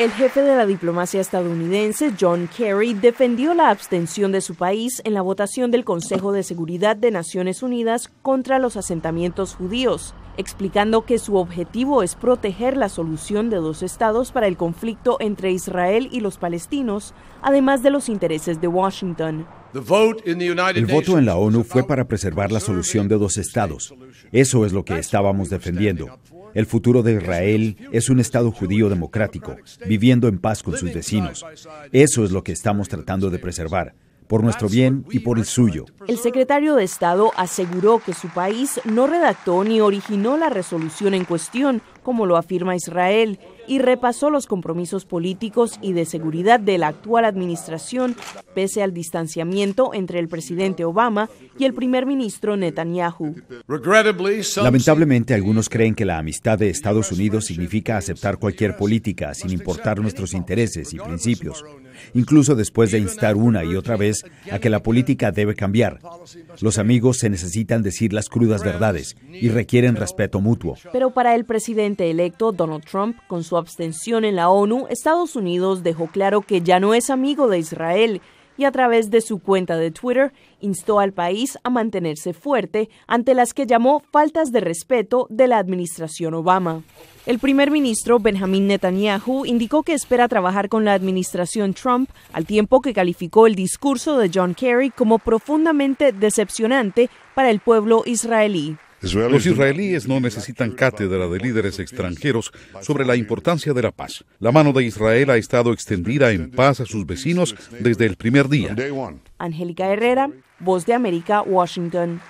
El jefe de la diplomacia estadounidense, John Kerry, defendió la abstención de su país en la votación del Consejo de Seguridad de Naciones Unidas contra los asentamientos judíos, explicando que su objetivo es proteger la solución de dos estados para el conflicto entre Israel y los palestinos, además de los intereses de Washington. El voto en la ONU fue para preservar la solución de dos estados. Eso es lo que estábamos defendiendo. El futuro de Israel es un Estado judío democrático, viviendo en paz con sus vecinos. Eso es lo que estamos tratando de preservar por nuestro bien y por el suyo. El secretario de Estado aseguró que su país no redactó ni originó la resolución en cuestión, como lo afirma Israel, y repasó los compromisos políticos y de seguridad de la actual administración, pese al distanciamiento entre el presidente Obama y el primer ministro Netanyahu. Lamentablemente, algunos creen que la amistad de Estados Unidos significa aceptar cualquier política, sin importar nuestros intereses y principios, incluso después de instar una y otra vez a que la política debe cambiar. Los amigos se necesitan decir las crudas verdades y requieren respeto mutuo. Pero para el presidente electo Donald Trump con su abstención en la ONU, Estados Unidos dejó claro que ya no es amigo de Israel y a través de su cuenta de Twitter instó al país a mantenerse fuerte ante las que llamó faltas de respeto de la administración Obama. El primer ministro Benjamin Netanyahu indicó que espera trabajar con la administración Trump, al tiempo que calificó el discurso de John Kerry como profundamente decepcionante para el pueblo israelí. Los israelíes no necesitan cátedra de líderes extranjeros sobre la importancia de la paz. La mano de Israel ha estado extendida en paz a sus vecinos desde el primer día. Angélica Herrera, Voz de América, Washington.